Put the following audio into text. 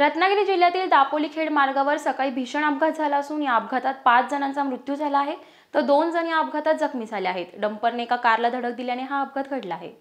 रत्नागिरी जिल्ह्यातील दापोली खेड मार्गावर सकाळी भीषण अपघात झाला असून या अपघातात पाच जणांचा मृत्यू झाला आहे तर दोन जण या अपघातात जखमी झाले आहेत डंपरने एका कारला धडक दिल्याने हा अपघात घडला आहे